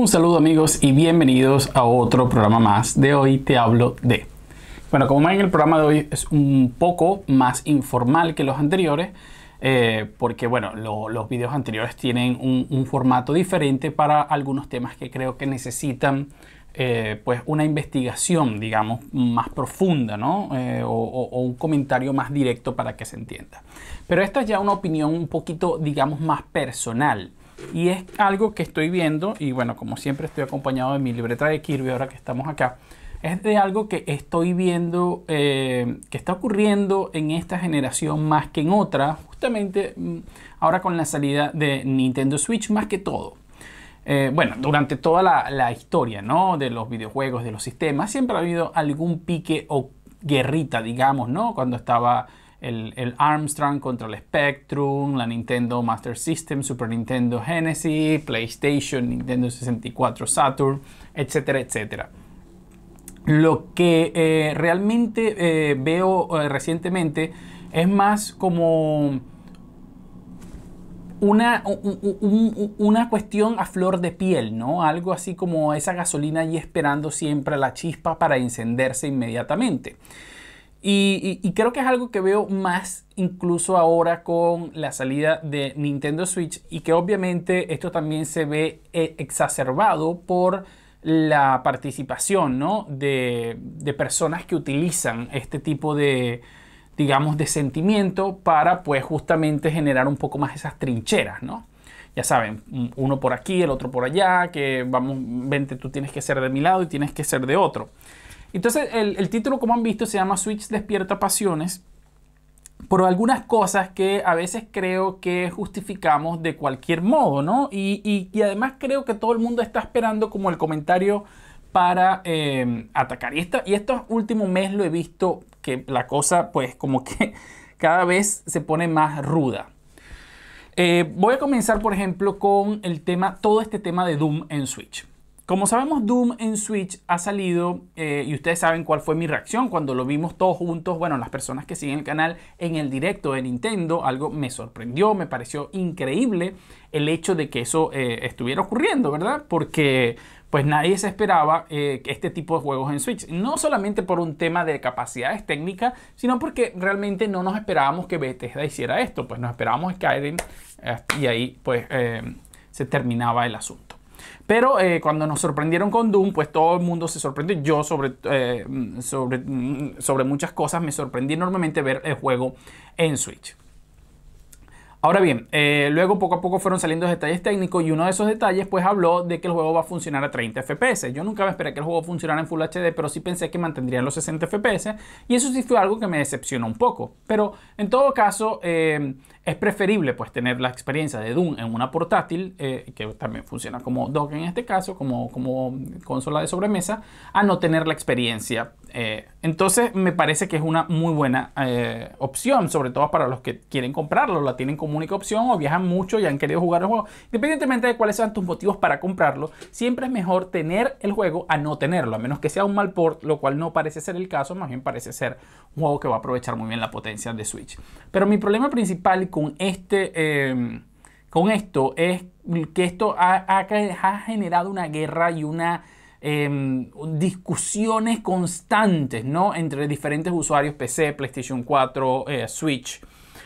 Un saludo amigos y bienvenidos a otro programa más de hoy te hablo de. Bueno, como ven el programa de hoy es un poco más informal que los anteriores eh, porque bueno, los videos anteriores tienen un, formato diferente para algunos temas que creo que necesitan eh, pues una investigación digamos más profunda ¿no? Eh, o un comentario más directo para que se entienda. Pero esta es ya una opinión un poquito digamos más personal. Y es algo que estoy viendo, y bueno, como siempre estoy acompañado de mi libreta de Kirby ahora que estamos acá, es de algo que estoy viendo eh, que está ocurriendo en esta generación más que en otra, justamente mm, ahora con la salida de Nintendo Switch más que todo. Eh, bueno, durante toda la, la, historia ¿no? de los videojuegos, de los sistemas, siempre ha habido algún pique o guerrita, digamos, ¿no? Cuando estaba el, Armstrong contra el Spectrum, la Nintendo Master System, Super Nintendo Genesis, PlayStation, Nintendo 64, Saturn, etcétera, etcétera. Lo que eh, realmente eh, veo eh, recientemente es más como una, cuestión a flor de piel, ¿no? Algo así como esa gasolina y esperando siempre la chispa para encenderse inmediatamente. Y, creo que es algo que veo más incluso ahora con la salida de Nintendo Switch y que obviamente esto también se ve eh, exacerbado por la participación de, personas que utilizan este tipo de, digamos, de sentimiento para pues justamente generar un poco más esas trincheras, ¿no? ya saben, uno por aquí, el otro por allá, que vamos, vente, tú tienes que ser de mi lado y tienes que ser de otro. Entonces, el, título, como han visto, se llama Switch despierta pasiones por algunas cosas que a veces creo que justificamos de cualquier modo, ¿no? Y, y, además creo que todo el mundo está esperando como el comentario para em, atacar. Y, y estos últimos mes lo he visto que la cosa, pues, como que cada vez se pone más ruda. Eh, voy a comenzar, por ejemplo, con el tema, todo este tema de Doom en Switch. Como sabemos, Doom en Switch ha salido eh, y ustedes saben cuál fue mi reacción cuando lo vimos todos juntos, bueno, las personas que siguen el canal en el directo de Nintendo, algo me sorprendió, me pareció increíble el hecho de que eso eh, estuviera ocurriendo, ¿verdad? Porque pues nadie se esperaba eh, este tipo de juegos en Switch, no solamente por un tema de capacidades técnicas, sino porque realmente no nos esperábamos que Bethesda hiciera esto, pues nos esperábamos Skyrim y ahí pues se terminaba el asunto. Pero eh, cuando nos sorprendieron con Doom, pues todo el mundo se sorprendió. Yo sobre, eh, sobre, sobre muchas cosas me sorprendí enormemente ver el juego en Switch. Ahora bien, eh, luego poco a poco fueron saliendo detalles técnicos y uno de esos detalles pues habló de que el juego va a funcionar a 30 FPS. Yo nunca me esperé que el juego funcionara en Full HD, pero sí pensé que mantendrían los 60 FPS y eso sí fue algo que me decepcionó un poco. Pero en todo caso, es preferible pues tener la experiencia de Doom en una portátil, eh, que también funciona como dock en este caso, como, como consola de sobremesa, a no tener la experiencia. Eh, entonces me parece que es una muy buena eh, opción, sobre todo para los que quieren comprarlo, la tienen como única opción o viajan mucho y han querido jugar el juego. Independientemente de cuáles sean tus motivos para comprarlo, siempre es mejor tener el juego a no tenerlo, a menos que sea un mal port, lo cual no parece ser el caso, más bien parece ser un juego que va a aprovechar muy bien la potencia de Switch. Pero mi problema principal con, este, em, con esto es que esto ha, generado una guerra y una... Em, discusiones constantes, ¿no? Entre diferentes usuarios PC, PlayStation 4, eh, Switch,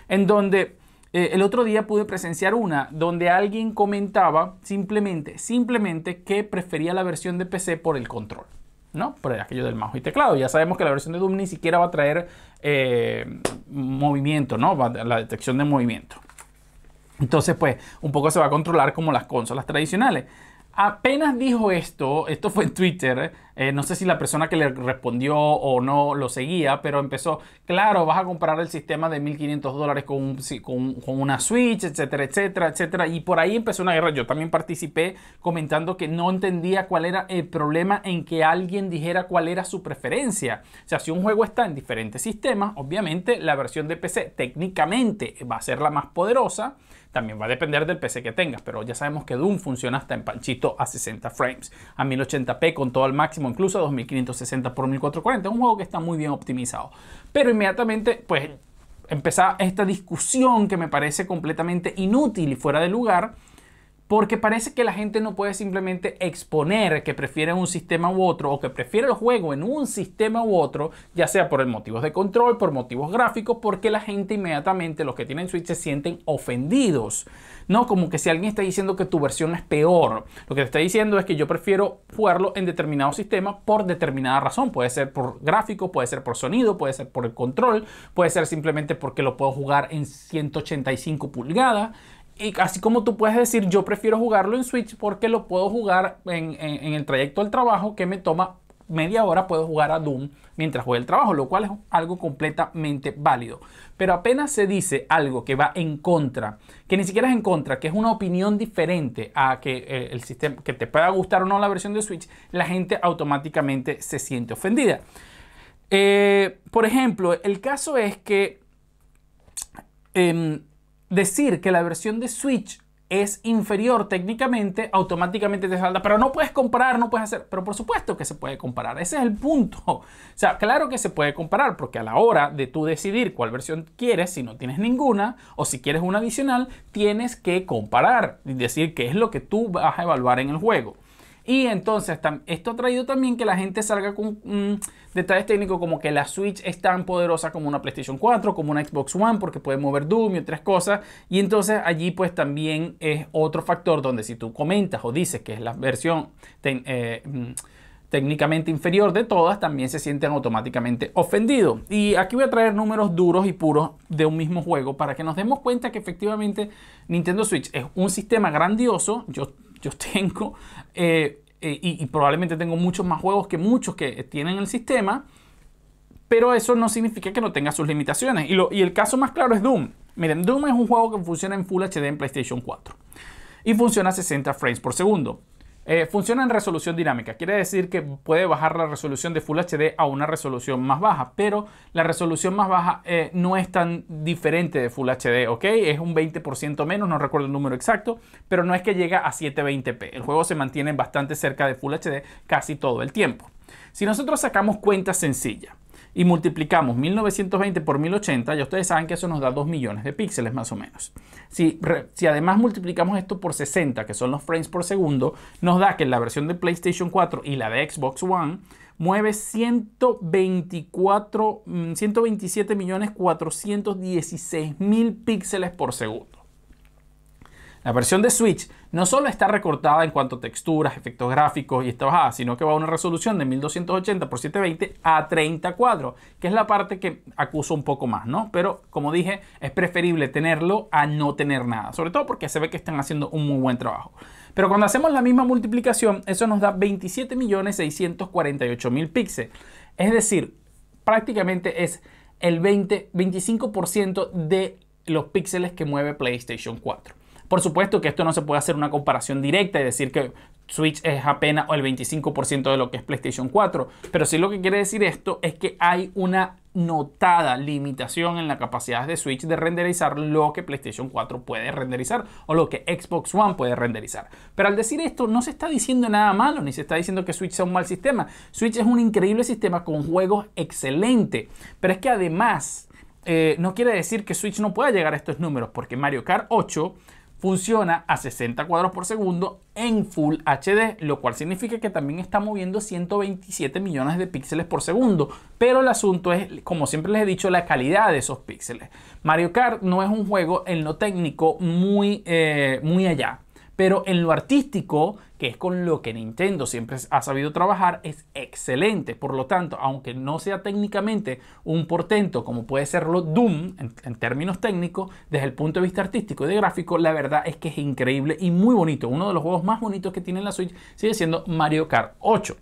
en donde eh, el otro día pude presenciar una donde alguien comentaba simplemente, simplemente que prefería la versión de PC por el control. ¿no? Por aquello del mouse y teclado. Ya sabemos que la versión de Doom ni siquiera va a traer eh, movimiento, ¿no? la detección de movimiento. Entonces, pues, un poco se va a controlar como las consolas tradicionales. Apenas dijo esto, esto fue en Twitter, eh, no sé si la persona que le respondió o no lo seguía, pero empezó, claro, vas a comprar el sistema de 1.500 dólares con, con, una Switch, etcétera, etcétera, etcétera. Y por ahí empezó una guerra. Yo también participé comentando que no entendía cuál era el problema en que alguien dijera cuál era su preferencia. O sea, si un juego está en diferentes sistemas, obviamente la versión de PC técnicamente va a ser la más poderosa. También va a depender del PC que tengas, pero ya sabemos que Doom funciona hasta en panchito a 60 frames, a 1080p con todo el máximo incluso incluso 2560 por 1440. un juego que está muy bien optimizado. Pero inmediatamente, pues, empezaba esta discusión que me parece completamente inútil y fuera de lugar porque parece que la gente no puede simplemente exponer que prefiere un sistema u otro o que prefiere el juego en un sistema u otro, ya sea por motivos de control, por motivos gráficos, porque la gente inmediatamente, los que tienen Switch, se sienten ofendidos. No como que si alguien está diciendo que tu versión es peor. Lo que te está diciendo es que yo prefiero jugarlo en determinado sistema por determinada razón. Puede ser por gráfico, puede ser por sonido, puede ser por el control, puede ser simplemente porque lo puedo jugar en 185 pulgadas y así como tú puedes decir, yo prefiero jugarlo en Switch porque lo puedo jugar en, el trayecto del trabajo que me toma media hora, puedo jugar a Doom mientras juega el trabajo, lo cual es algo completamente válido. Pero apenas se dice algo que va en contra, que ni siquiera es en contra, que es una opinión diferente a que eh, el sistema, que te pueda gustar o no la versión de Switch, la gente automáticamente se siente ofendida. Eh, por ejemplo, el caso es que... Em, decir que la versión de Switch es inferior técnicamente, automáticamente te salda. Pero no puedes comparar, no puedes hacer. Pero por supuesto que se puede comparar. Ese es el punto. O sea, claro que se puede comparar, porque a la hora de tú decidir cuál versión quieres, si no tienes ninguna, o si quieres una adicional, tienes que comparar y decir qué es lo que tú vas a evaluar en el juego. Y entonces esto ha traído también que la gente salga con mm, detalles técnicos como que la Switch es tan poderosa como una PlayStation 4, como una Xbox One, porque puede mover Doom y otras cosas. Y entonces allí pues también es otro factor donde si tú comentas o dices que es la versión... Eh, mm, técnicamente inferior de todas, también se sienten automáticamente ofendidos. Y aquí voy a traer números duros y puros de un mismo juego para que nos demos cuenta que efectivamente Nintendo Switch es un sistema grandioso. Yo yo tengo, eh, eh, y, probablemente tengo muchos más juegos que muchos que tienen el sistema, pero eso no significa que no tenga sus limitaciones. Y, y el caso más claro es Doom. Miren, Doom es un juego que funciona en Full HD en PlayStation 4 y funciona a 60 frames por segundo. Eh, funciona en resolución dinámica, quiere decir que puede bajar la resolución de Full HD a una resolución más baja, pero la resolución más baja eh, no es tan diferente de Full HD, ¿ok? Es un 20% menos, no recuerdo el número exacto, pero no es que llega a 720p. El juego se mantiene bastante cerca de Full HD casi todo el tiempo. Si nosotros sacamos cuenta sencilla, y multiplicamos 1920 por 1080, ya ustedes saben que eso nos da 2 millones de píxeles más o menos. Si, si además multiplicamos esto por 60, que son los frames por segundo, nos da que la versión de PlayStation 4 y la de Xbox One mueve 124, 127 mm, píxeles por segundo. La versión de Switch no solo está recortada en cuanto a texturas, efectos gráficos y esta bajada, sino que va a una resolución de 1280x720 a 30 cuadros, que es la parte que acuso un poco más, ¿no? Pero como dije, es preferible tenerlo a no tener nada, sobre todo porque se ve que están haciendo un muy buen trabajo. Pero cuando hacemos la misma multiplicación, eso nos da 27.648.000 píxeles. Es decir, prácticamente es el 20, 25% de los píxeles que mueve PlayStation 4. Por supuesto que esto no se puede hacer una comparación directa y decir que Switch es apenas el 25% de lo que es PlayStation 4, pero sí lo que quiere decir esto es que hay una notada limitación en la capacidad de Switch de renderizar lo que PlayStation 4 puede renderizar o lo que Xbox One puede renderizar. Pero al decir esto no se está diciendo nada malo, ni se está diciendo que Switch sea un mal sistema. Switch es un increíble sistema con juegos excelente, pero es que además eh, no quiere decir que Switch no pueda llegar a estos números, porque Mario Kart 8 funciona a 60 cuadros por segundo en Full HD, lo cual significa que también está moviendo 127 millones de píxeles por segundo. Pero el asunto es, como siempre les he dicho, la calidad de esos píxeles. Mario Kart no es un juego en lo técnico muy, eh, muy allá. Pero en lo artístico, que es con lo que Nintendo siempre ha sabido trabajar, es excelente. Por lo tanto, aunque no sea técnicamente un portento como puede serlo Doom en, términos técnicos, desde el punto de vista artístico y de gráfico, la verdad es que es increíble y muy bonito. Uno de los juegos más bonitos que tiene la Switch sigue siendo Mario Kart 8.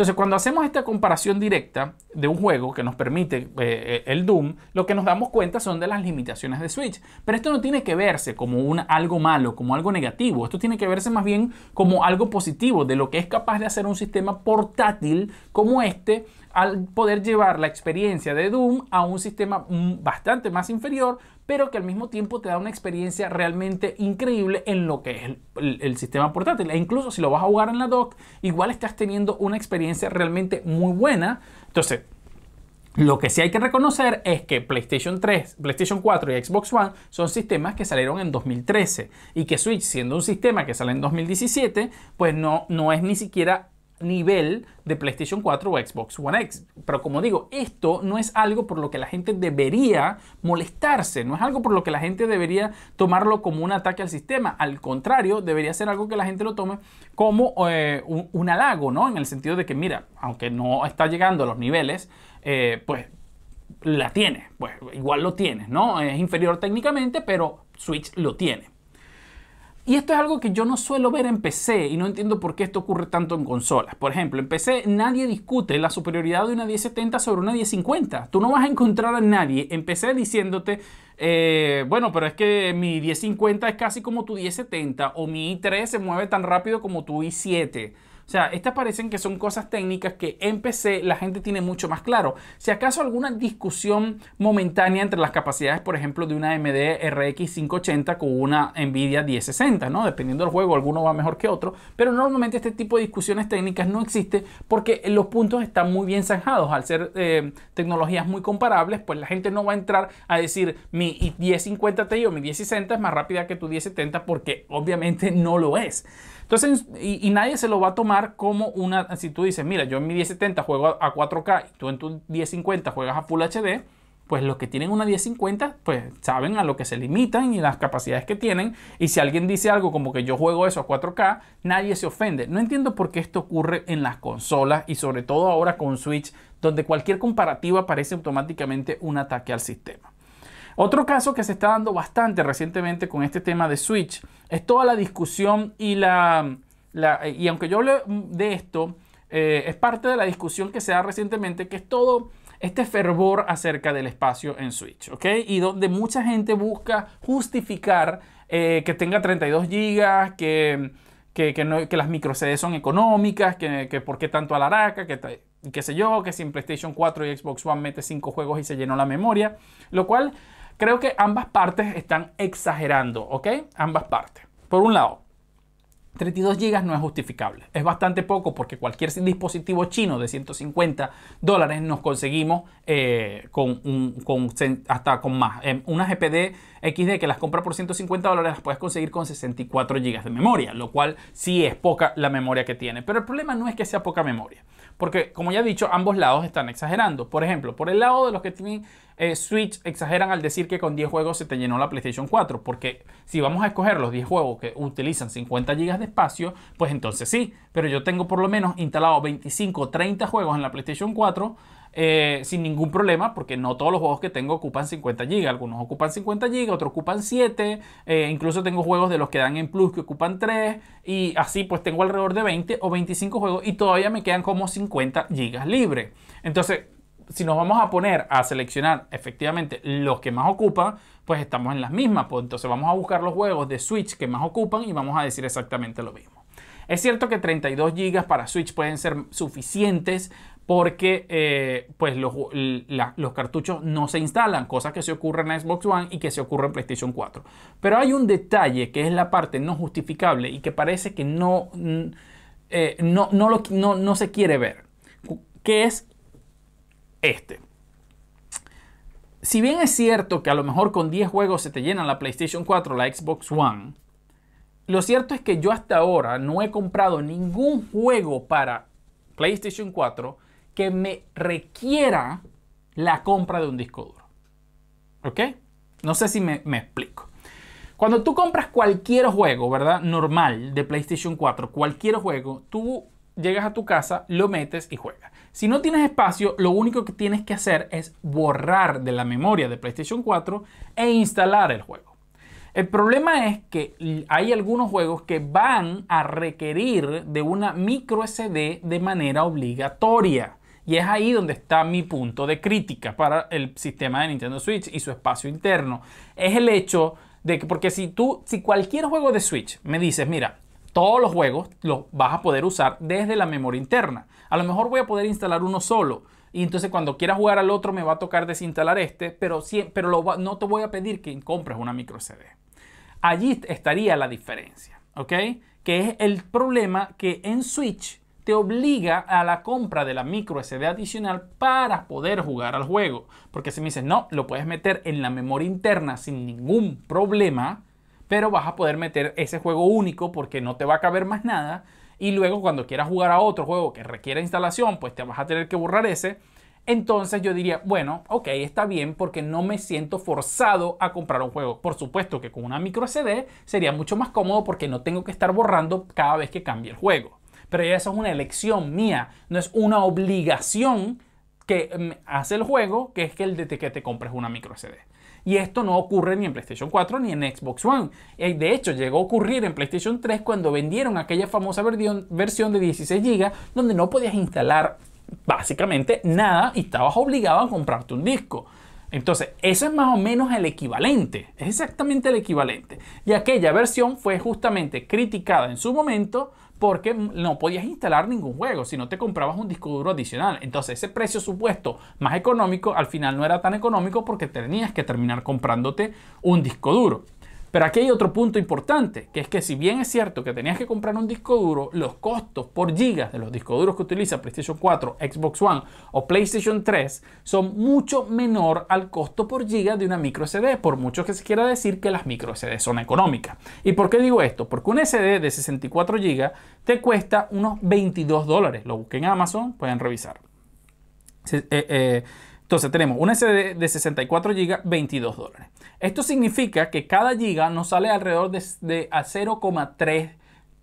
Entonces, cuando hacemos esta comparación directa de un juego que nos permite eh, eh, el Doom, lo que nos damos cuenta son de las limitaciones de Switch. Pero esto no tiene que verse como algo malo, como algo negativo. Esto tiene que verse más bien como algo positivo de lo que es capaz de hacer un sistema portátil como este al poder llevar la experiencia de Doom a un sistema mm, bastante más inferior, pero que al mismo tiempo te da una experiencia realmente increíble en lo que es el, sistema portátil. E incluso si lo vas a jugar en la dock, igual estás teniendo una experiencia realmente muy buena. Entonces, lo que sí hay que reconocer es que PlayStation 3, PlayStation 4 y Xbox One son sistemas que salieron en 2013 y que Switch, siendo un sistema que sale en 2017, pues no, no es ni siquiera nivel de PlayStation 4 o Xbox One X. Pero como digo, esto no es algo por lo que la gente debería molestarse, no es algo por lo que la gente debería tomarlo como un ataque al sistema. Al contrario, debería ser algo que la gente lo tome como eh, un, halago, ¿no? En el sentido de que, mira, aunque no está llegando a los niveles, eh, pues la tiene, pues igual lo tiene, ¿no? Es inferior técnicamente, pero Switch lo tiene. Y esto es algo que yo no suelo ver en PC y no entiendo por qué esto ocurre tanto en consolas. Por ejemplo, en PC nadie discute la superioridad de una 1070 sobre una 1050. Tú no vas a encontrar a nadie en PC diciéndote, eh, bueno, pero es que mi 1050 es casi como tu 1070 o mi i3 se mueve tan rápido como tu i7. O sea, estas parecen que son cosas técnicas que en PC la gente tiene mucho más claro. Si acaso alguna discusión momentánea entre las capacidades, por ejemplo, de una AMD RX 580 con una Nvidia 1060, ¿no? Dependiendo del juego, alguno va mejor que otro, pero normalmente este tipo de discusiones técnicas no existe porque los puntos están muy bien zanjados. Al ser eh, tecnologías muy comparables, pues la gente no va a entrar a decir mi 1050 Ti o mi 1060 es más rápida que tu 1070 porque obviamente no lo es. Entonces, y, nadie se lo va a tomar como una, si tú dices, mira, yo en mi 1070 juego a, 4K y tú en tu 1050 juegas a Full HD, pues los que tienen una 1050, pues saben a lo que se limitan y las capacidades que tienen. Y si alguien dice algo como que yo juego eso a 4K, nadie se ofende. No entiendo por qué esto ocurre en las consolas y sobre todo ahora con Switch, donde cualquier comparativa parece automáticamente un ataque al sistema. Otro caso que se está dando bastante recientemente con este tema de Switch es toda la discusión y la... y aunque yo hable de esto, eh, es parte de la discusión que se da recientemente, que es todo este fervor acerca del espacio en Switch, ¿ok? Y donde mucha gente busca justificar eh, que tenga 32 GB, que, las micro CD son económicas, que, por qué tanto araca, que qué sé yo, que si en PlayStation 4 y Xbox One mete 5 juegos y se llenó la memoria, lo cual Creo que ambas partes están exagerando, ¿ok? Ambas partes. Por un lado, 32 GB no es justificable. Es bastante poco porque cualquier dispositivo chino de 150 dólares nos conseguimos eh, con, un, hasta con más. Em, una GPD XD que las compra por 150 dólares las puedes conseguir con 64 GB de memoria, lo cual sí es poca la memoria que tiene. Pero el problema no es que sea poca memoria, porque como ya he dicho, ambos lados están exagerando. Por ejemplo, por el lado de los que tienen eh, Switch exageran al decir que con 10 juegos se te llenó la PlayStation 4, porque si vamos a escoger los 10 juegos que utilizan 50 GB de espacio, pues entonces sí, pero yo tengo por lo menos instalado 25 o 30 juegos en la PlayStation 4 eh, sin ningún problema, porque no todos los juegos que tengo ocupan 50 GB. Algunos ocupan 50 GB, otros ocupan 7. Eh, incluso tengo juegos de los que dan en Plus que ocupan 3. Y así pues tengo alrededor de 20 o 25 juegos y todavía me quedan como 50 GB libre. Entonces, si nos vamos a poner a seleccionar efectivamente los que más ocupan, pues estamos en las mismas. Pues entonces vamos a buscar los juegos de Switch que más ocupan y vamos a decir exactamente lo mismo. Es cierto que 32 GB para Switch pueden ser suficientes porque eh, pues los, cartuchos no se instalan, cosas que se ocurren en Xbox One y que se ocurre en PlayStation 4. Pero hay un detalle que es la parte no justificable y que parece que no, mm, eh, no, se quiere ver, que es este. Si bien es cierto que a lo mejor con 10 juegos se te llena la PlayStation 4 la Xbox One, lo cierto es que yo hasta ahora no he comprado ningún juego para PlayStation 4 que me requiera la compra de un disco duro. ¿Ok? No sé si me, explico. Cuando tú compras cualquier juego, ¿verdad? Normal de PlayStation 4, cualquier juego, tú llegas a tu casa, lo metes y juegas. Si no tienes espacio, lo único que tienes que hacer es borrar de la memoria de PlayStation 4 e instalar el juego. El problema es que hay algunos juegos que van a requerir de una micro SD de manera obligatoria. Y es ahí donde está mi punto de crítica para el sistema de Nintendo Switch y su espacio interno. Es el hecho de que, porque si tú, si cualquier juego de Switch me dices, mira, todos los juegos los vas a poder usar desde la memoria interna. A lo mejor voy a poder instalar uno solo. Y entonces cuando quiera jugar al otro me va a tocar desinstalar este, pero, si, pero no te voy a pedir que compres una micro CD. Allí estaría la diferencia, ¿ok? Que es el problema que en Switch te obliga a la compra de la micro SD adicional para poder jugar al juego. Porque si me dices, no, lo puedes meter en la memoria interna sin ningún problema, pero vas a poder meter ese juego único porque no te va a caber más nada. Y luego cuando quieras jugar a otro juego que requiera instalación, pues te vas a tener que borrar ese. Entonces yo diría, bueno, ok, está bien porque no me siento forzado a comprar un juego. Por supuesto que con una micro SD sería mucho más cómodo porque no tengo que estar borrando cada vez que cambie el juego pero ya eso es una elección mía, no es una obligación que mm, hace el juego, que es que el de que te compres una micro SD. Y esto no ocurre ni en PlayStation 4 ni en Xbox One. Eh, de hecho, llegó a ocurrir en PlayStation 3 cuando vendieron aquella famosa versión de 16 GB donde no podías instalar básicamente nada y estabas obligado a comprarte un disco. Entonces, eso es más o menos el equivalente, es exactamente el equivalente. Y aquella versión fue justamente criticada en su momento porque no podías instalar ningún juego si no te comprabas un disco duro adicional. Entonces ese precio supuesto más económico al final no era tan económico porque tenías que terminar comprándote un disco duro. Pero aquí hay otro punto importante, que es que si bien es cierto que tenías que comprar un disco duro, los costos por gigas de los discos duros que utiliza PlayStation 4, Xbox One o PlayStation 3 son mucho menor al costo por giga de una micro SD, por mucho que se quiera decir que las micro SD son económicas. ¿Y por qué digo esto? Porque un SD de 64 GB te cuesta unos 22 dólares. Lo busquen en Amazon, pueden revisar. Entonces tenemos un SD de 64 GB, 22 dólares. Esto significa que cada GB nos sale alrededor de, a 0,3,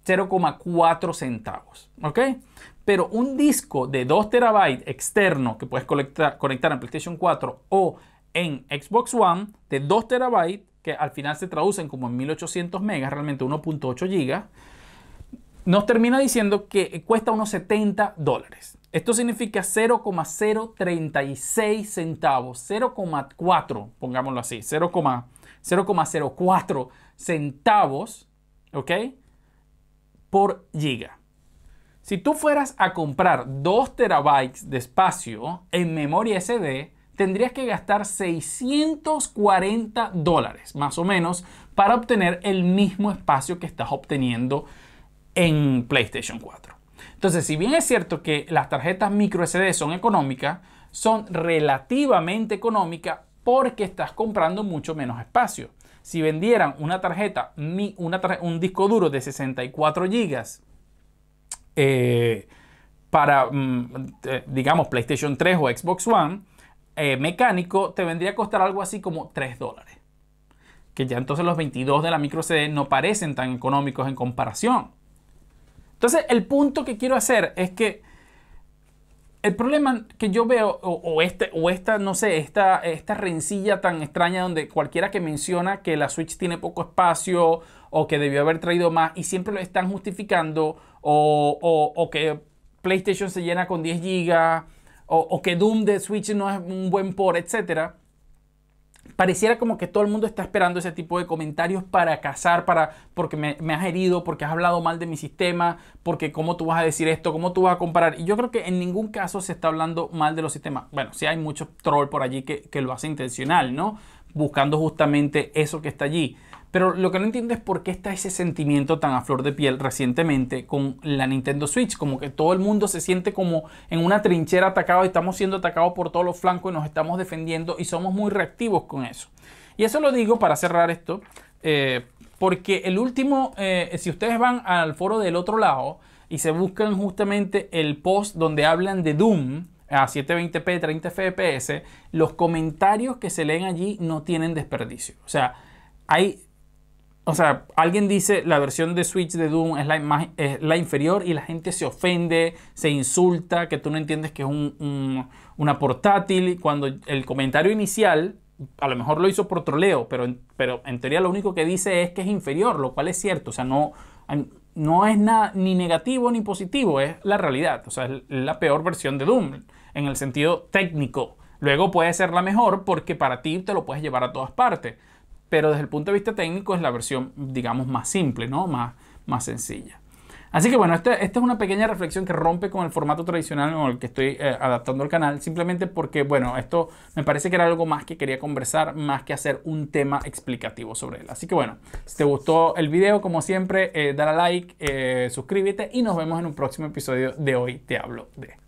0,4 centavos. ¿Ok? Pero un disco de 2 TB externo que puedes conectar, conectar en PlayStation 4 o en Xbox One de 2 TB, que al final se traducen como en 1800 megas, realmente 1.8 GB, nos termina diciendo que cuesta unos 70 dólares. Esto significa 0,036 centavos, 0,4, pongámoslo así, 0,04 centavos, ¿ok? Por giga. Si tú fueras a comprar 2 terabytes de espacio en memoria SD, tendrías que gastar 640 dólares, más o menos, para obtener el mismo espacio que estás obteniendo en PlayStation 4. Entonces, si bien es cierto que las tarjetas micro SD son económicas, son relativamente económicas porque estás comprando mucho menos espacio. Si vendieran una tarjeta, un disco duro de 64 GB eh, para, mm, eh, digamos, PlayStation 3 o Xbox One, eh, mecánico, te vendría a costar algo así como 3 dólares. Que ya entonces los 22 de la micro CD no parecen tan económicos en comparación. Entonces, el punto que quiero hacer es que el problema que yo veo, o, este, o esta, no sé, esta, esta rencilla tan extraña donde cualquiera que menciona que la Switch tiene poco espacio o que debió haber traído más y siempre lo están justificando, o, que PlayStation se llena con 10 GB, o, que Doom de Switch no es un buen por, etcétera pareciera como que todo el mundo está esperando ese tipo de comentarios para cazar, para, porque me, has herido, porque has hablado mal de mi sistema, porque cómo tú vas a decir esto, cómo tú vas a comparar. Y yo creo que en ningún caso se está hablando mal de los sistemas. Bueno, si hay mucho troll por allí que, que lo hace intencional, ¿no? Buscando justamente eso que está allí. Pero lo que no entiendo es por qué está ese sentimiento tan a flor de piel recientemente con la Nintendo Switch, como que todo el mundo se siente como en una trinchera atacado y estamos siendo atacados por todos los flancos y nos estamos defendiendo y somos muy reactivos con eso. Y eso lo digo para cerrar esto, eh, porque el último, eh, si ustedes van al foro del otro lado y se buscan justamente el post donde hablan de Doom, a 720p, 30 fps, los comentarios que se leen allí no tienen desperdicio. O sea, hay o sea, alguien dice la versión de Switch de Doom es la, inferior y la gente se ofende, se insulta, que tú no entiendes que es una portátil. Cuando el comentario inicial, a lo mejor lo hizo por troleo, pero, pero en teoría lo único que dice es que es inferior, lo cual es cierto. O sea, no, no es nada ni negativo ni positivo, es la realidad. O sea, es la peor versión de Doom en el sentido técnico. Luego puede ser la mejor porque para ti te lo puedes llevar a todas partes pero desde el punto de vista técnico es la versión, digamos, más simple, ¿no? Más, más sencilla. Así que bueno, esta, es una pequeña reflexión que rompe con el formato tradicional en el que estoy eh, adaptando el canal, simplemente porque, bueno, esto me parece que era algo más que quería conversar, más que hacer un tema explicativo sobre él. Así que bueno, si te gustó el video, como siempre, eh, dale a like, eh, suscríbete y nos vemos en un próximo episodio de Hoy Te Hablo de.